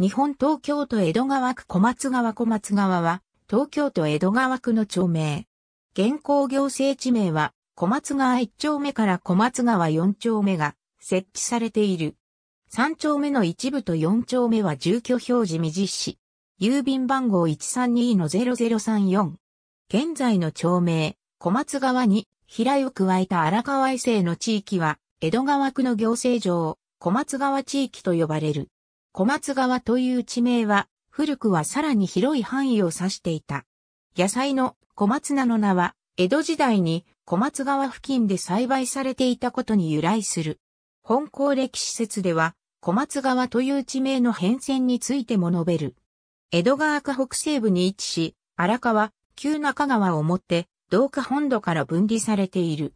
日本東京都江戸川区小松川小松川は、東京都江戸川区の町名。現行行政地名は、小松川1丁目から小松川4丁目が設置されている。3丁目の一部と4丁目は住居表示未実施。郵便番号132-0034。現在の町名、小松川に、平井を加えた荒川衛星の地域は、江戸川区の行政上、小松川地域と呼ばれる。小松川という地名は、古くはさらに広い範囲を指していた。野菜の小松菜の名は、江戸時代に小松川付近で栽培されていたことに由来する。本校歴史説では、小松川という地名の変遷についても述べる。江戸川区北西部に位置し、荒川、旧中川をもって、同下本土から分離されている。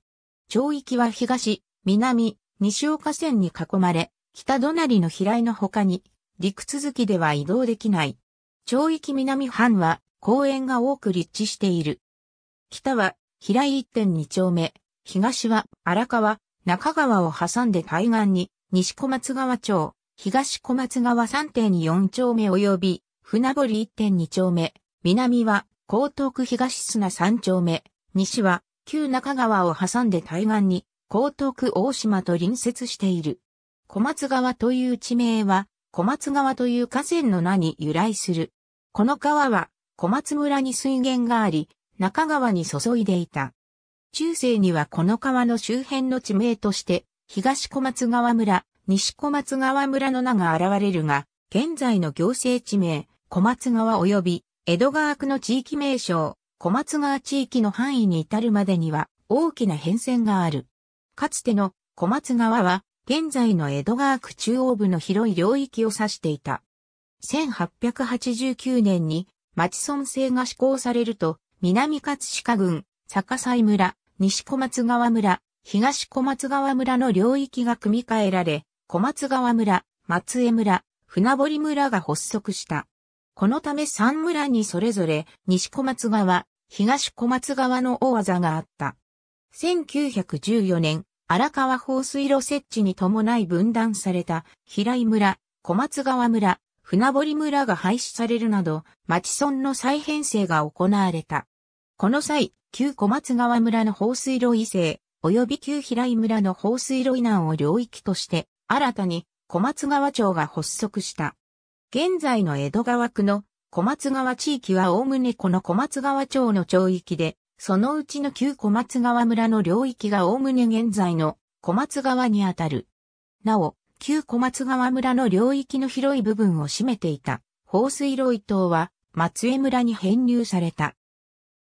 町域は東、南、西岡線に囲まれ、北隣の平井の他に、陸続きでは移動できない。町域南半は公園が多く立地している。北は平井1.2丁目、東は荒川、中川を挟んで対岸に西小松川町、東小松川3.4丁目及び船堀1.2丁目、南は江東区東砂3丁目、西は旧中川を挟んで対岸に江東区大島と隣接している。小松川という地名は小松川という河川の名に由来する。この川は小松村に水源があり、中川に注いでいた。中世にはこの川の周辺の地名として、東小松川村、西小松川村の名が現れるが、現在の行政地名、小松川及び、江戸川区の地域名称、小松川地域の範囲に至るまでには、大きな変遷がある。かつての小松川は、現在の江戸川区中央部の広い領域を指していた。1889年に町村制が施行されると、南葛飾郡、坂西村、西小松川村、東小松川村の領域が組み替えられ、小松川村、松江村、船堀村が発足した。このため三村にそれぞれ西小松川、東小松川の大技があった。1914年、荒川放水路設置に伴い分断された平井村、小松川村、船堀村が廃止されるなど、町村の再編成が行われた。この際、旧小松川村の放水路移制、及び旧平井村の放水路移難を領域として、新たに小松川町が発足した。現在の江戸川区の小松川地域は概ねこの小松川町の町域で、そのうちの旧小松川村の領域がおおむね現在の小松川にあたる。なお、旧小松川村の領域の広い部分を占めていた、放水路伊藤は、松江村に編入された。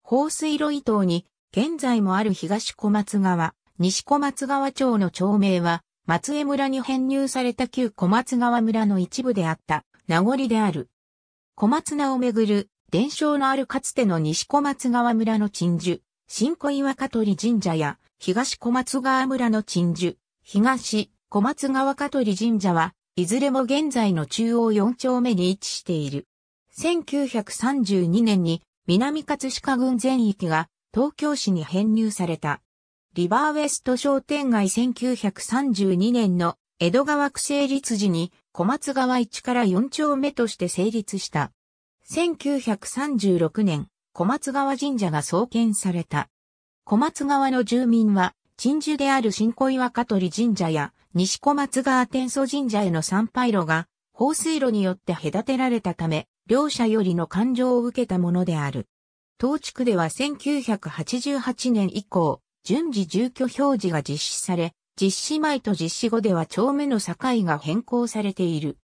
放水路伊藤に、現在もある東小松川、西小松川町の町名は、松江村に編入された旧小松川村の一部であった、名残である。小松菜をめぐる伝承のあるかつての西小松川村の鎮守、新小岩香取神社や東小松川村の鎮守、東小松川香取神社は、いずれも現在の中央4丁目に位置している。1932年に南葛飾郡全域が東京市に編入された。リバーウェスト商店街1932年の江戸川区成立時に小松川1から4丁目として成立した。1936年、小松川神社が創建された。小松川の住民は、鎮守である新小岩香取神社や西小松川天祖神社への参拝路が、放水路によって隔てられたため、両者よりの感情を受けたものである。当地区では1988年以降、順次住居表示が実施され、実施前と実施後では町目の境が変更されている。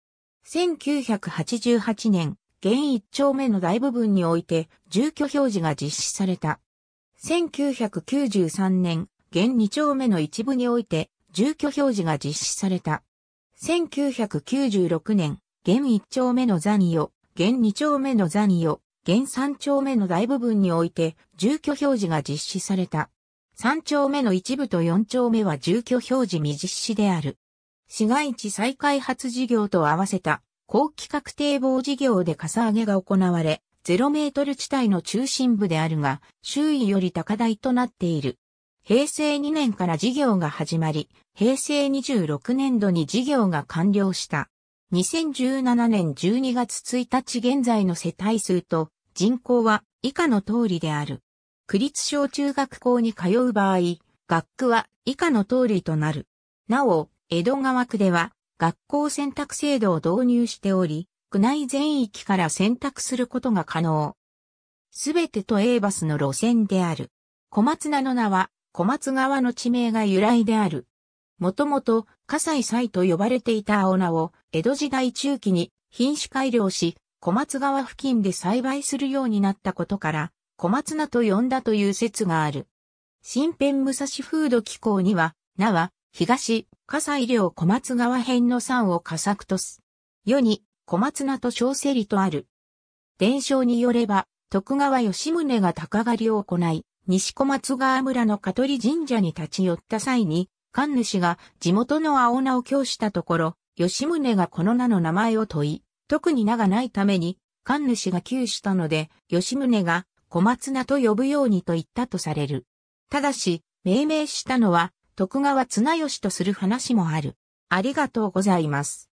1988年、現一丁目の大部分において住居表示が実施された。1993年、現二丁目の一部において住居表示が実施された。1996年、現一丁目のザニオ、現二丁目のザニオ、現三丁目の大部分において住居表示が実施された。三丁目の一部と四丁目は住居表示未実施である。市街地再開発事業と合わせた後期確定防事業でかさ上げが行われ、0メートル地帯の中心部であるが、周囲より高台となっている。平成2年から事業が始まり、平成26年度に事業が完了した。2017年12月1日現在の世帯数と人口は以下の通りである。区立小中学校に通う場合、学区は以下の通りとなる。なお、江戸川区では学校選択制度を導入しており、区内全域から選択することが可能。すべて都営バスの路線である。小松菜の名は、小松川の地名が由来である。もともと、葛西菜と呼ばれていた青菜を、江戸時代中期に品種改良し、小松川付近で栽培するようになったことから、小松菜と呼んだという説がある。新編武蔵風土機構には、名は、東、葛西領小松川編の3を佳作とす。世に、小松菜と小セリとある。伝承によれば、徳川吉宗が鷹狩りを行い、西小松川村の香取神社に立ち寄った際に、神主が地元の青菜を供したところ、吉宗がこの名の名前を問い、特に名がないために、神主が窮したので、吉宗が小松菜と呼ぶようにと言ったとされる。ただし、命名したのは徳川綱吉とする話もある。ありがとうございます。